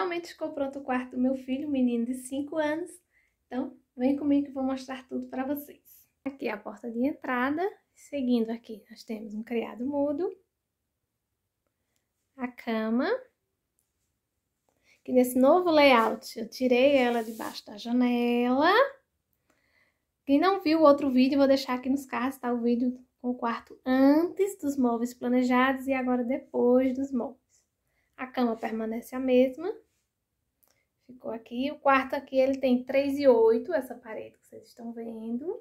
finalmente ficou pronto o quarto do meu filho, um menino de 5 anos. Então, vem comigo que eu vou mostrar tudo para vocês. Aqui é a porta de entrada. Seguindo aqui, nós temos um criado mudo. A cama. Que nesse novo layout, eu tirei ela debaixo da janela. Quem não viu o outro vídeo, vou deixar aqui nos cards, tá? O vídeo com o quarto antes dos móveis planejados e agora depois dos móveis. A cama permanece a mesma. Ficou aqui. O quarto aqui, ele tem 3 e 8, essa parede que vocês estão vendo.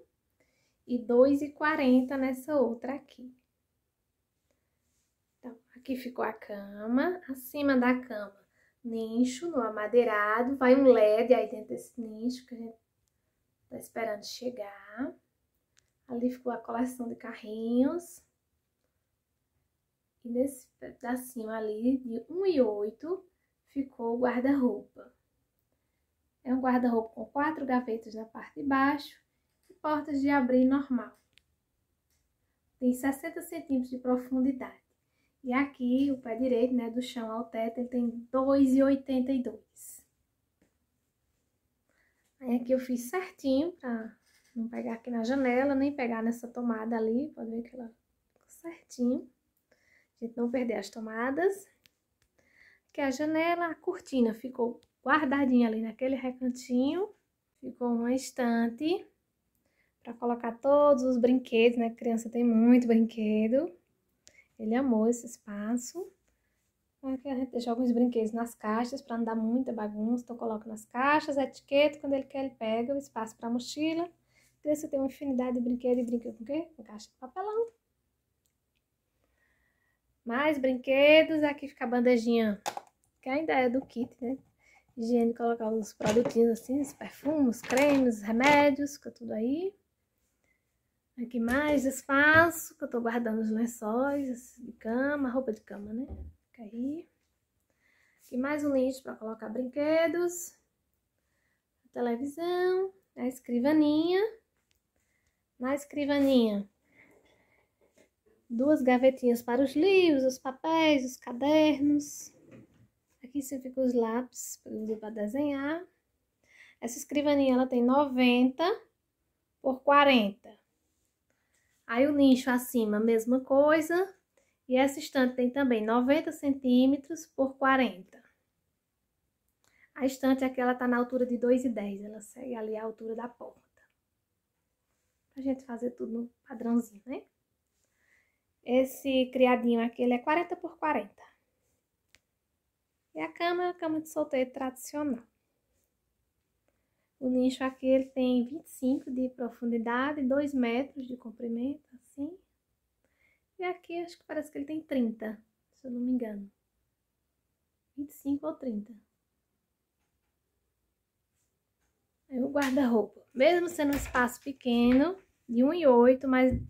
E 2 e 40 nessa outra aqui. Então, aqui ficou a cama. Acima da cama, nicho no amadeirado. Vai um LED aí dentro desse nicho que a gente tá esperando chegar. Ali ficou a coleção de carrinhos. E nesse pedacinho ali, de 1 e 8, ficou o guarda-roupa. É um guarda-roupa com quatro gavetas na parte de baixo e portas de abrir normal. Tem 60 centímetros de profundidade. E aqui, o pé direito, né, do chão ao teto, ele tem 2,82. Aí aqui eu fiz certinho pra não pegar aqui na janela, nem pegar nessa tomada ali. Pode ver que ela ficou certinho. A gente não perder as tomadas. Aqui a janela, a cortina ficou guardadinha ali naquele recantinho. Ficou uma estante para colocar todos os brinquedos, né? A criança tem muito brinquedo. Ele amou esse espaço. Aqui a gente deixa alguns brinquedos nas caixas para não dar muita bagunça. Então, coloca nas caixas, etiqueta. Quando ele quer, ele pega o espaço para mochila. A criança tem uma infinidade de brinquedos e brinca com o quê? Com caixa de papelão. Mais brinquedos. Aqui fica a bandejinha, que ainda é do kit, né? higiene, colocar os produtinhos assim, os perfumes, cremes, remédios, fica tudo aí. Aqui mais espaço, que eu tô guardando os lençóis de cama, roupa de cama, né? Fica aí. Aqui mais um lixo para colocar brinquedos. A televisão, a escrivaninha. Na escrivaninha, duas gavetinhas para os livros, os papéis, os cadernos. Aqui você fica os lápis para desenhar. Essa escrivaninha, ela tem 90 por 40. Aí o nicho acima, mesma coisa. E essa estante tem também 90 centímetros por 40. A estante é aqui, ela tá na altura de 2,10. Ela segue ali a altura da porta. Pra gente fazer tudo no padrãozinho, né? Esse criadinho aqui, ele é 40 por 40. E é a cama, é a cama de solteiro tradicional. O nicho aqui ele tem 25 de profundidade, 2 metros de comprimento, assim. E aqui acho que parece que ele tem 30, se eu não me engano. 25 ou 30. Aí é o guarda-roupa. Mesmo sendo um espaço pequeno, de 1,8, mas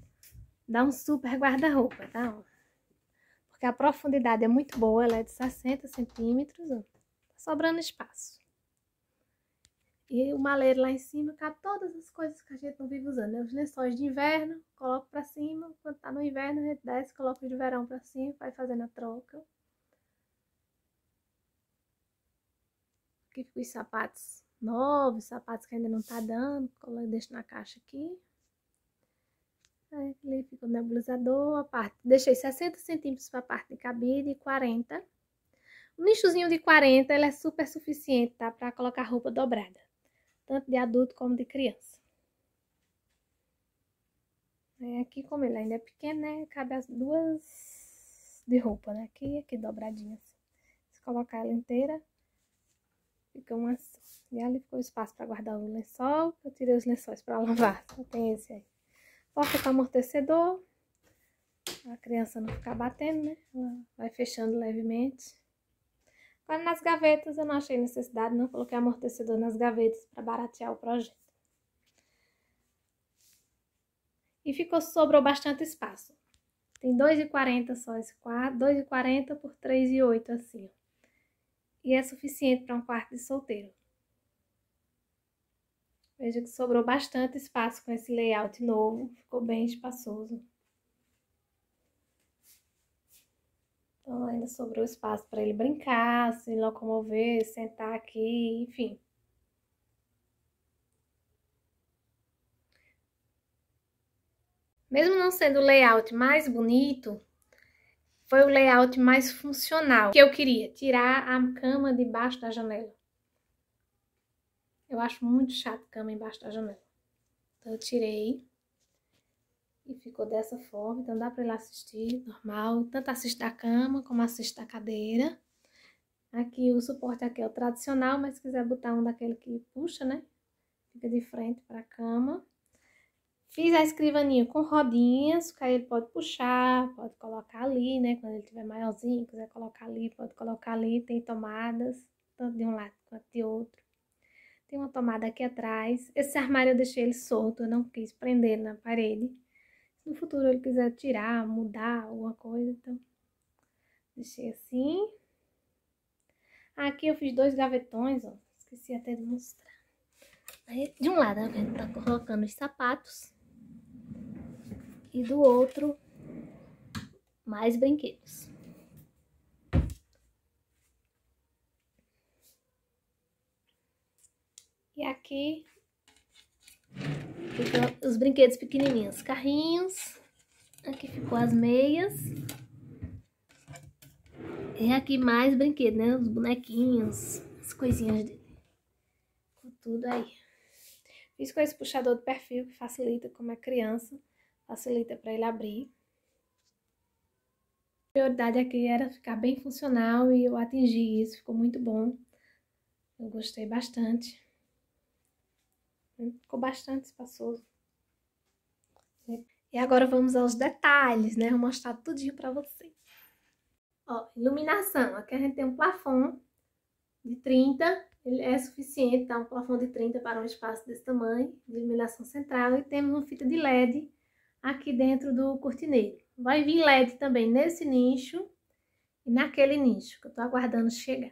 dá um super guarda-roupa, tá? porque a profundidade é muito boa, ela é de 60 centímetros, tá sobrando espaço. E o maleiro lá em cima cabe é todas as coisas que a gente não vive usando, né? Os lençóis de inverno, coloco pra cima, quando tá no inverno a gente desce, coloca os de verão pra cima, vai fazendo a troca. Aqui ficam os sapatos novos, sapatos que ainda não tá dando, deixo na caixa aqui ele ficou nebulizador, a parte, deixei 60 centímetros para a parte de cabide e 40. Um nichozinho de 40, ele é super suficiente, tá? Para colocar roupa dobrada, tanto de adulto como de criança. Aí é, aqui, como ele ainda é pequeno, né? Cabe as duas de roupa, né? Aqui e aqui dobradinhas. Assim. Se colocar ela inteira, fica uma... E ali ficou espaço para guardar o lençol, eu tirei os lençóis para lavar, só tem esse aí porta com amortecedor. A criança não ficar batendo, né? Ela vai fechando levemente. Agora nas gavetas eu não achei necessidade, não coloquei amortecedor nas gavetas para baratear o projeto. E ficou, sobrou bastante espaço. Tem 2,40 só esse quarto, 2,40 por 3,8 assim. E é suficiente para um quarto de solteiro. Veja que sobrou bastante espaço com esse layout novo, ficou bem espaçoso. Então, ainda sobrou espaço para ele brincar, se locomover, sentar aqui, enfim. Mesmo não sendo o layout mais bonito, foi o layout mais funcional que eu queria, tirar a cama debaixo da janela. Eu acho muito chato cama embaixo da janela. Então, eu tirei e ficou dessa forma. Então, dá pra ele assistir normal. Tanto assistir da cama como assistir da cadeira. Aqui, o suporte aqui é o tradicional, mas se quiser botar um daquele que puxa, né? Fica de frente pra cama. Fiz a escrivaninha com rodinhas, que aí ele pode puxar, pode colocar ali, né? Quando ele tiver maiorzinho, quiser colocar ali, pode colocar ali. Tem tomadas, tanto de um lado quanto de outro. Tem uma tomada aqui atrás. Esse armário eu deixei ele solto, eu não quis prender na parede. Se no futuro ele quiser tirar, mudar alguma coisa, então... Deixei assim. Aqui eu fiz dois gavetões, ó. Esqueci até de mostrar. Aí, de um lado, tá colocando os sapatos. E do outro, mais brinquedos. E aqui os brinquedos pequenininhos, carrinhos. Aqui ficou as meias. E aqui mais brinquedos, né? Os bonequinhos, as coisinhas dele. Com tudo aí. Fiz com esse puxador de perfil que facilita como é criança. Facilita para ele abrir. A prioridade aqui era ficar bem funcional e eu atingi isso. Ficou muito bom. Eu gostei bastante. Ficou bastante espaçoso. E agora vamos aos detalhes, né? Vou mostrar tudinho pra vocês. Ó, iluminação. Aqui a gente tem um plafond de 30. Ele é suficiente, tá? Um plafond de 30 para um espaço desse tamanho, de iluminação central. E temos uma fita de LED aqui dentro do cortineiro. Vai vir LED também nesse nicho e naquele nicho, que eu tô aguardando chegar.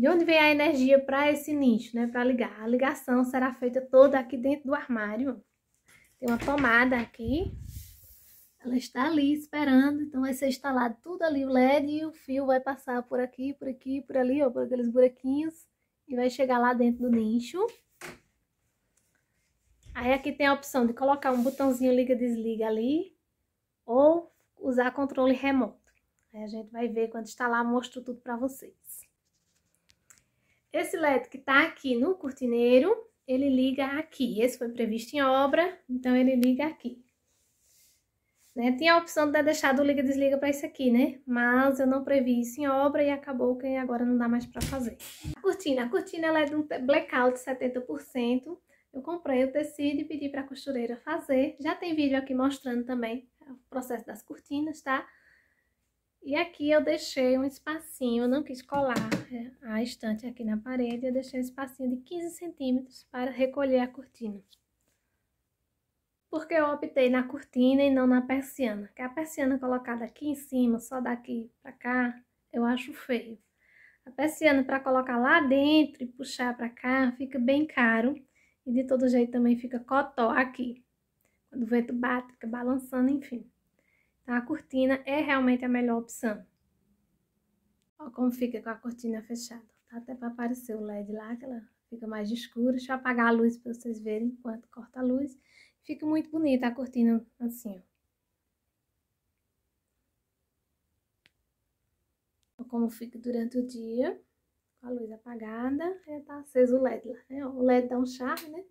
De onde vem a energia para esse nicho, né? Para ligar. A ligação será feita toda aqui dentro do armário. Tem uma tomada aqui. Ela está ali esperando, então vai ser instalado tudo ali o LED e o fio vai passar por aqui, por aqui, por ali, ó, por aqueles buraquinhos e vai chegar lá dentro do nicho. Aí aqui tem a opção de colocar um botãozinho liga-desliga ali ou usar controle remoto. Aí a gente vai ver quando instalar, mostro tudo para vocês. Esse LED que está aqui no cortineiro, ele liga aqui. Esse foi previsto em obra, então ele liga aqui. Né? Tinha a opção de deixar do liga desliga para isso aqui, né? Mas eu não previ isso em obra e acabou que agora não dá mais para fazer. A cortina, a cortina ela é de um blackout 70%. Eu comprei o tecido e pedi para a costureira fazer. Já tem vídeo aqui mostrando também o processo das cortinas, tá? E aqui eu deixei um espacinho, eu não quis colar é, a estante aqui na parede, eu deixei um espacinho de 15 centímetros para recolher a cortina. Porque eu optei na cortina e não na persiana, que a persiana colocada aqui em cima, só daqui para cá, eu acho feio. A persiana para colocar lá dentro e puxar para cá fica bem caro e de todo jeito também fica cotó aqui. Quando o vento bate, fica balançando, enfim. Então, a cortina é realmente a melhor opção. Olha como fica com a cortina fechada. Tá até para aparecer o LED lá, que ela fica mais escura. Deixa eu apagar a luz para vocês verem enquanto corta a luz. Fica muito bonita a cortina assim, ó. Olha como fica durante o dia, com a luz apagada, já tá aceso o LED lá, né? O LED dá um charme, né?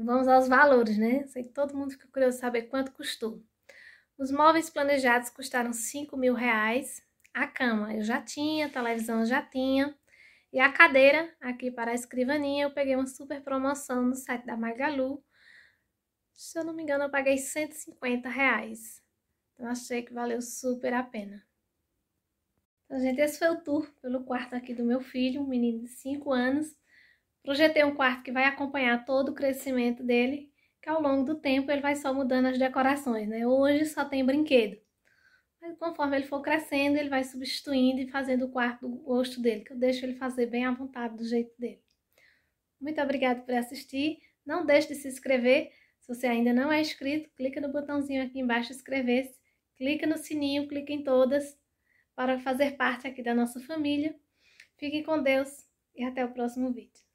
Vamos aos valores, né? Sei que todo mundo fica curioso saber quanto custou. Os móveis planejados custaram 5 mil reais. A cama eu já tinha, a televisão eu já tinha. E a cadeira, aqui para a escrivaninha, eu peguei uma super promoção no site da Magalu. Se eu não me engano, eu paguei 150 reais. Então, achei que valeu super a pena. Então, gente, esse foi o tour pelo quarto aqui do meu filho, um menino de 5 anos. Projetei é um quarto que vai acompanhar todo o crescimento dele, que ao longo do tempo ele vai só mudando as decorações, né? Hoje só tem brinquedo. Mas conforme ele for crescendo, ele vai substituindo e fazendo o quarto do gosto dele, que eu deixo ele fazer bem à vontade, do jeito dele. Muito obrigada por assistir. Não deixe de se inscrever. Se você ainda não é inscrito, clica no botãozinho aqui embaixo inscrever-se. Clica no sininho, clica em todas para fazer parte aqui da nossa família. Fiquem com Deus e até o próximo vídeo.